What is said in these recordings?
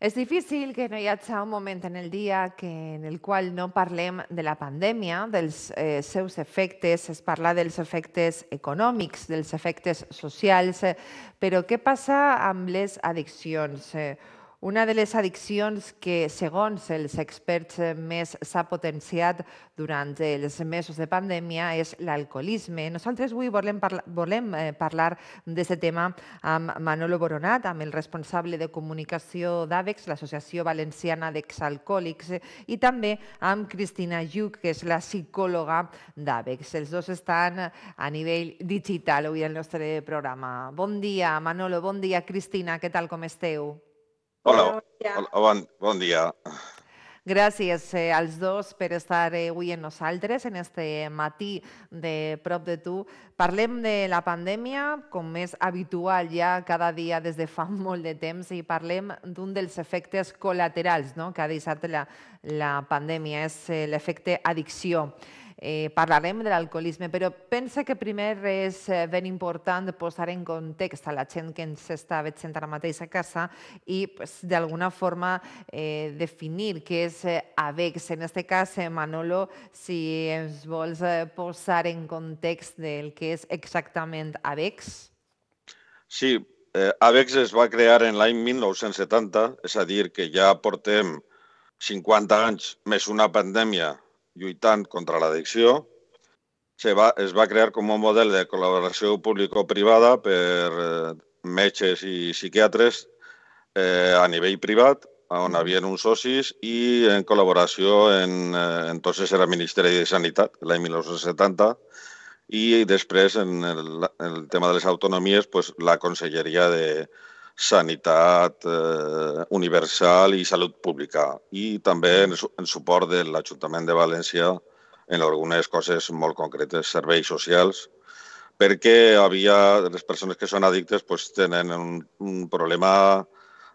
És difícil que no hi hagi un moment en el dia que, en el qual no parlem de la pandèmia, dels eh, seus efectes, es parla dels efectes econòmics, dels efectes socials, eh, però què passa amb les addiccions? Eh, una de les addiccions que, segons els experts, més s'ha potenciat durant els mesos de pandèmia és l'alcoholisme. Nosaltres avui volem, parla volem eh, parlar d'aquest tema amb Manolo Boronat, amb el responsable de comunicació d'AVEX, l'Associació Valenciana d'Exalcohòlics, i també amb Cristina Lluc, que és la psicòloga d'AVEX. Els dos estan a nivell digital avui al nostre programa. Bon dia, Manolo, bon dia, Cristina, què tal, com esteu? Hola, hola bon, bon dia. Gràcies eh, als dos per estar eh, avui amb nosaltres en este matí de Prop de Tu. Parlem de la pandèmia, com és habitual ja cada dia des de fa molt de temps, i parlem d'un dels efectes col·laterals no?, que ha deixat la, la pandèmia, és eh, l'efecte addicció eh, parlarem de l'alcoholisme, però pense que primer és eh, ben important posar en context a la gent que ens està veient ara mateix a casa i pues, d'alguna forma eh, definir què és eh, AVEX. En aquest cas, eh, Manolo, si ens vols posar en context del que és exactament AVEX. Sí, eh, AVEX es va crear en l'any 1970, és a dir, que ja portem 50 anys més una pandèmia lluitant contra l'addicció, se va, es va crear com un model de col·laboració público-privada per eh, metges i psiquiatres eh, a nivell privat, on hi havia uns socis i en col·laboració en, eh, entonces era Ministeri de Sanitat, l'any 1970, i després en el, en el tema de les autonomies, pues, la Conselleria de, sanitat eh, universal i salut pública. I també en, en suport de l'Ajuntament de València en algunes coses molt concretes, serveis socials, perquè havia, les persones que són addictes pues, tenen un, un problema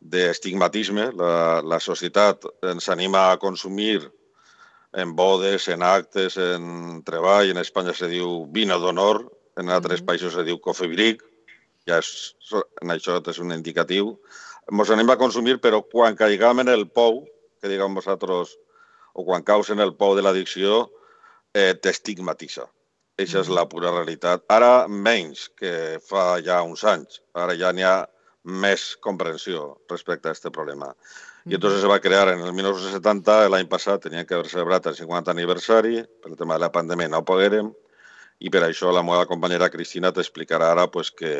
d'estigmatisme. La, la societat ens anima a consumir en bodes, en actes, en treball. En Espanya se diu vino d'honor, en altres mm -hmm. països se diu cofebric ja és, en això és un indicatiu, ens anem a consumir, però quan caigam en el pou, que diguem vosaltres, o quan caus en el pou de l'addicció, eh, t'estigmatitza. Això és mm. la pura realitat. Ara menys que fa ja uns anys. Ara ja n'hi ha més comprensió respecte a aquest problema. I llavors mm. se va crear en el 1970, l'any passat, tenien que haver celebrat el 50 aniversari, per el tema de la pandèmia no ho poguérem, i per això la meva companyera Cristina t'explicarà ara pues, que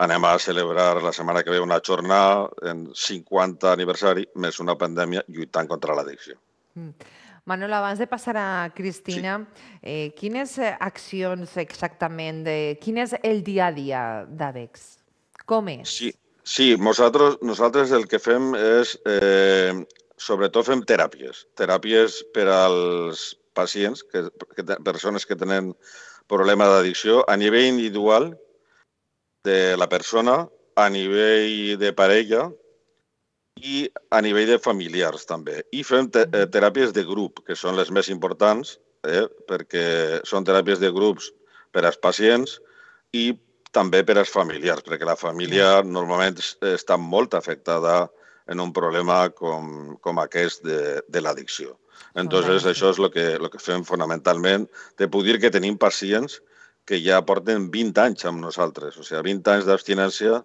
anem a celebrar la setmana que ve una jornada en 50 aniversari més una pandèmia lluitant contra l'addicció. Mm. Manol, abans de passar a Cristina, sí. eh, quines eh, accions exactament, de, quin és el dia a dia d'AVEX? Com és? Sí, sí nosaltres, nosaltres el que fem és, eh, sobretot fem teràpies, teràpies per als pacients, que, que, persones que tenen problema d'addicció a nivell individual de la persona, a nivell de parella i a nivell de familiars també. I fem te eh, mm-hmm. teràpies de grup, que són les més importants, eh? perquè són teràpies de grups per als pacients i també per als familiars, perquè la família mm-hmm. normalment està molt afectada en un problema com, com aquest de, de l'addicció. Entonces, okay. això és el que, lo que fem fonamentalment. Te puc dir que tenim pacients que ja porten 20 anys amb nosaltres, o sigui, 20 anys d'abstinència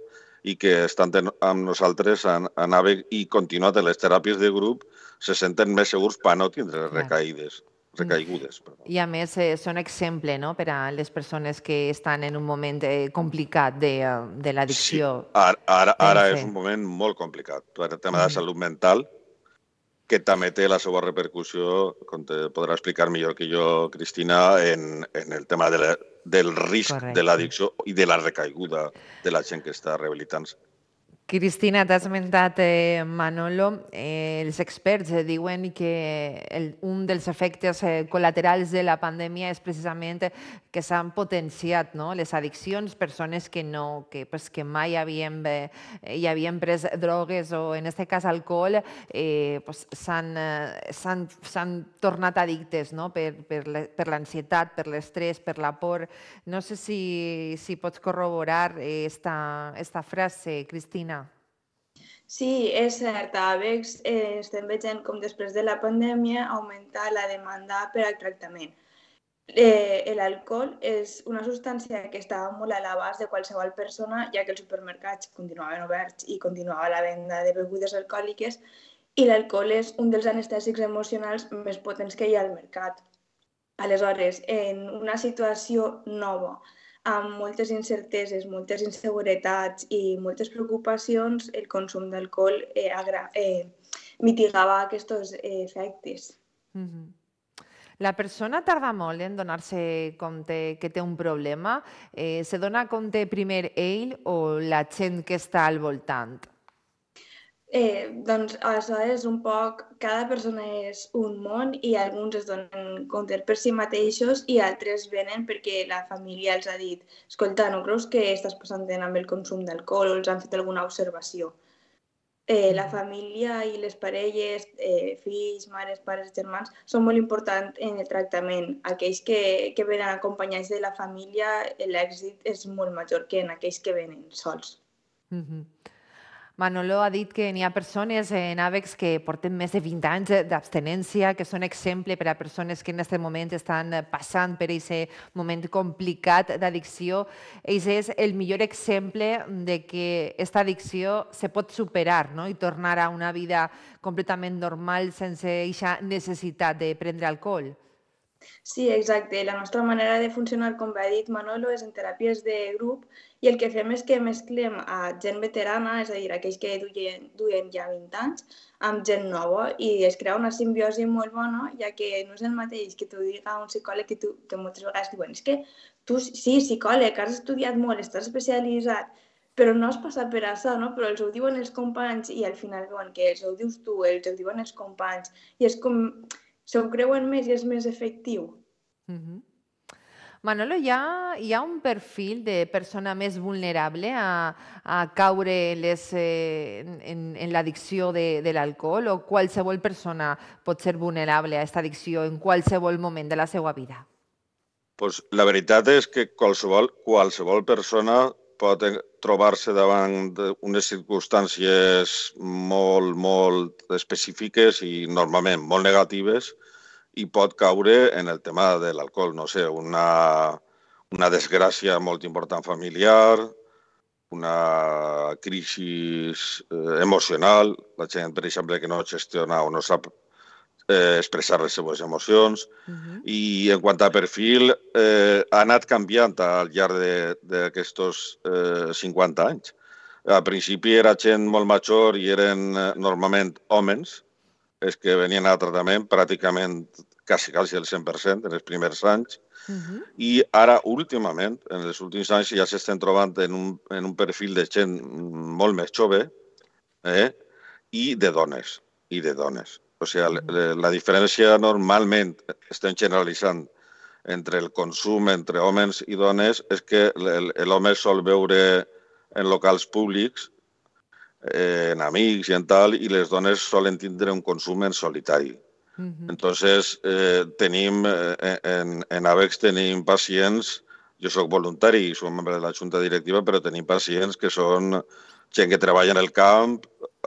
i que estan amb nosaltres han, en i continuat en les teràpies de grup, se senten més segurs per no tindre recaïdes. Mm. recaigudes. Perdó. I a més eh, són exemple no? per a les persones que estan en un moment eh, complicat de, eh, de l'addicció. Sí, ara, ara, ara és un moment molt complicat. Per el tema de mm. salut mental, que també té la seva repercussió, com te podrà explicar millor que jo, Cristina, en, en el tema de la, del risc Correcte. de l'addicció i de la recaiguda de la gent que està rehabilitant-se. Cristina, t'has esmentat eh, Manolo. Eh, els experts eh, diuen que el, un dels efectes eh, col·laterals de la pandèmia és precisament que s'han potenciat no? les addiccions, persones que, no, que, pues, que mai havien, eh, hi havien pres drogues o, en aquest cas, alcohol, eh, pues, s'han eh, tornat addictes no? per, per l'ansietat, per l'estrès, per la por. No sé si, si pots corroborar aquesta, eh, frase, Cristina. Sí, és cert. A Bex eh, estem veient com després de la pandèmia augmenta la demanda per al tractament. Eh, L'alcohol és una substància que estava molt a l'abast de qualsevol persona, ja que els supermercats continuaven oberts i continuava la venda de begudes alcohòliques i l'alcohol és un dels anestèsics emocionals més potents que hi ha al mercat. Aleshores, en una situació nova amb moltes incerteses, moltes inseguretats i moltes preocupacions, el consum d'alcohol eh, eh, mitigava aquests eh, efectes. Mm -hmm. La persona tarda molt en donar-se compte que té un problema. Eh, se dona compte primer ell o la gent que està al voltant? Eh, doncs aleshores un poc cada persona és un món i alguns es donen compte per si mateixos i altres venen perquè la família els ha dit escolta, no creus que estàs passant amb el consum d'alcohol o els han fet alguna observació? Eh, la família i les parelles, eh, fills, mares, pares, germans, són molt importants en el tractament. Aquells que, que venen acompanyats de la família, l'èxit és molt major que en aquells que venen sols. Mm -hmm. Manolo ha dit que n'hi ha persones en Avex que porten més de 20 anys d'abstinència, que són exemple per a persones que en aquest moment estan passant per aquest moment complicat d'addicció. Ells és el millor exemple de que aquesta addicció se pot superar no? i tornar a una vida completament normal sense aquesta necessitat de prendre alcohol. Sí, exacte. La nostra manera de funcionar, com va dir Manolo, és en terapies de grup i el que fem és que mesclem a gent veterana, és a dir, aquells que duien, duien ja 20 anys, amb gent nova i es crea una simbiosi molt bona, ja que no és el mateix que t'ho diga un psicòleg que, tu, que moltes vegades diuen és que tu sí, psicòleg, has estudiat molt, estàs especialitzat, però no has passat per això, no? Però els ho diuen els companys i al final veuen que els ho dius tu, els ho diuen els companys i és com... S'ho creuen més i és més efectiu. Mm -hmm. Manolo, hi ha, hi ha un perfil de persona més vulnerable a, a caure en, les, eh, en, en l'addicció de, de l'alcohol o qualsevol persona pot ser vulnerable a aquesta addicció en qualsevol moment de la seva vida? Pues, la veritat és que qualsevol, qualsevol persona pot trobar-se davant d'unes circumstàncies molt, molt específiques i normalment molt negatives, i pot caure en el tema de l'alcohol, no sé, una, una desgràcia molt important familiar, una crisi eh, emocional, la gent, per exemple, que no gestiona o no sap eh, expressar les seues emocions, uh -huh. i en quant a perfil, eh, ha anat canviant al llarg d'aquests eh, 50 anys. Al principi era gent molt major i eren eh, normalment homes, és que venien a tractament pràcticament quasi, quasi el 100% en els primers anys. Uh mhm. -huh. I ara, últimament, en els últims anys, ja s'estan trobant en un, en un perfil de gent molt més jove eh? i de dones, i de dones. O sigui, uh -huh. la, la diferència normalment, estem generalitzant, entre el consum entre homes i dones és que l'home sol veure en locals públics eh, en amics i en tal, i les dones solen tindre un consum en solitari. Uh mhm. -huh. Entonces, eh, tenim, eh, en, en AVEX tenim pacients, jo sóc voluntari i sóc membre de la Junta Directiva, però tenim pacients que són gent que treballa en el camp,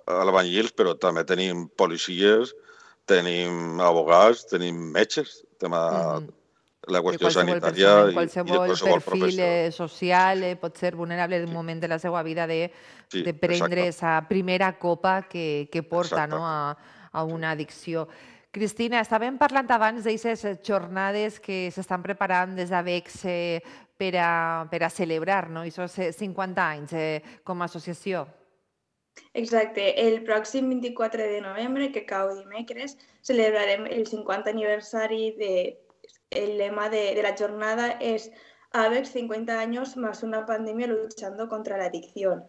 a albañils, però també tenim policies, tenim abogats, tenim metges, tema uh mhm. -huh la qüestió sanitària persona, i, qualsevol, i de qualsevol perfil professió. social eh, pot ser vulnerable en un sí. moment de la seva vida de, sí, de prendre aquesta primera copa que, que porta no, a, a una addicció. Cristina, estàvem parlant abans d'aquestes eh, jornades que s'estan preparant des d'AVEX eh, per, a, per a celebrar no? Eh, Això 50 anys eh, com a associació. Exacte. El pròxim 24 de novembre, que cau dimecres, celebrarem el 50 aniversari de, el lema de, la jornada es AVEX 50 años más una pandemia luchando contra la adicción.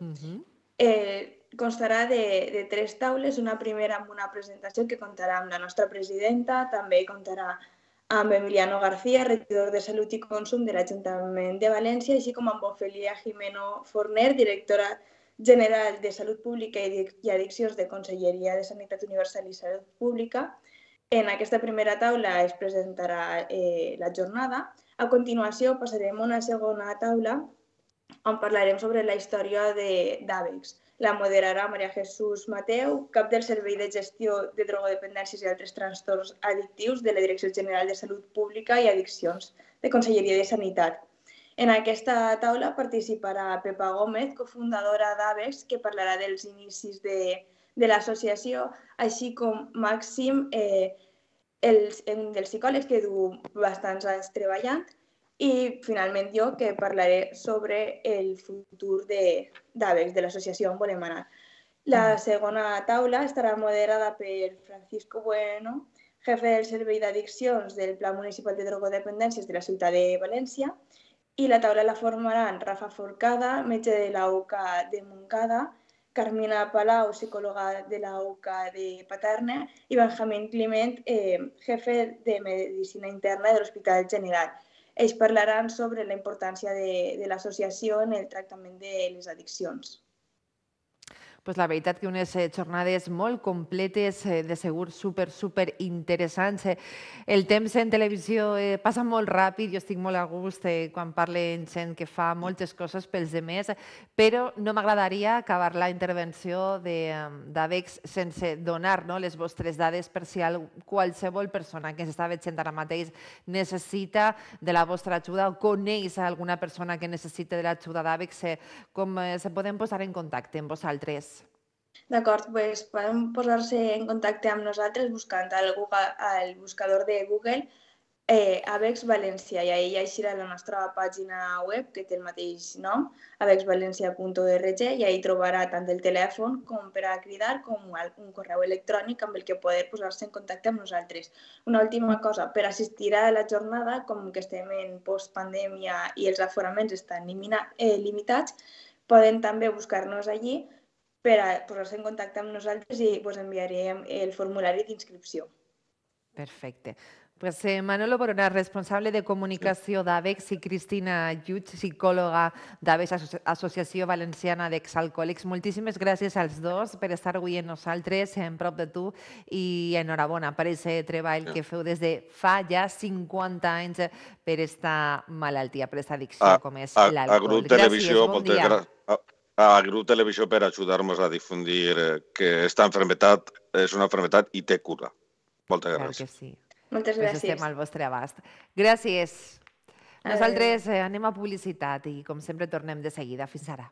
Eh, constará de, tres taules, una primera una presentación que contará amb la presidenta, También contará a Emiliano García, retidor de salud y Consum de l'Ajuntament de València, Así como amb Ofelia Jimeno Forner, directora general de salud Pública y adicciones de consellería de Sanidad Universal y Salud Pública, En aquesta primera taula es presentarà eh, la jornada. A continuació passarem a una segona taula on parlarem sobre la història d'AVEX. La moderarà Maria Jesús Mateu, cap del Servei de Gestió de Drogodependències i altres trastorns addictius de la Direcció General de Salut Pública i Addiccions de Conselleria de Sanitat. En aquesta taula participarà Pepa Gómez, cofundadora d'AVEX, que parlarà dels inicis de, de l'associació, així com Màxim, eh, el, un dels psicòlegs que du bastants anys treballant, i finalment jo, que parlaré sobre el futur d'AVEX, de, de l'associació on volem anar. La mm. segona taula estarà moderada per Francisco Bueno, jefe del Servei d'Addiccions del Pla Municipal de Drogodependències de la ciutat de València, i la taula la formaran Rafa Forcada, metge de la UCA de Montcada, Carmina Palau, psicóloga de la UCA de Paterna, y Benjamín Climent, eh, jefe de Medicina Interna de l'Hospital General. Ells parlaran sobre la importància de, de l'associació en el tractament de les addiccions. Pues la veritat que unes eh, jornades molt completes, eh, de segur super, super interessants. Eh. El temps en televisió passa molt ràpid, jo estic molt a gust quan parlen gent que fa moltes coses pels demés, però no m'agradaria acabar la intervenció d'AVEX sense donar no, les vostres dades per si qualsevol persona que s'està està veient ara mateix necessita de la vostra ajuda o coneix alguna persona que necessita de l'ajuda d'AVEX, com se poden posar en contacte amb vosaltres? D'acord, doncs poden posar-se en contacte amb nosaltres buscant al, Google, al buscador de Google eh, Avex València i ahir eixirà la nostra pàgina web que té el mateix nom, avexvalencia.org i ahir trobarà tant el telèfon com per a cridar com un correu electrònic amb el que poder posar-se en contacte amb nosaltres. Una última cosa, per assistir a la jornada, com que estem en postpandèmia i els aforaments estan eh, limitats, poden també buscar-nos allí per a posar-se en contacte amb nosaltres i pues, enviarem el formulari d'inscripció. Perfecte. Pues, eh, Manolo Borona, responsable de comunicació d'AVEX i Cristina Lluig, psicòloga d'AVEX, Associació Valenciana d'Exalcohòlics. Moltíssimes gràcies als dos per estar avui amb nosaltres, en prop de tu, i enhorabona per aquest treball que feu des de fa ja 50 anys per esta malaltia, per aquesta addicció a, com és l'alcohol. Gràcies, bon dia. Gràcies a Grup Televisió per ajudar-nos a difundir eh, que esta enfermetat és una enfermetat i té cura. Moltes gràcies. Que sí. Moltes gràcies. Pues estem al vostre abast. Gràcies. Nosaltres eh, anem a publicitat i, com sempre, tornem de seguida. Fins ara.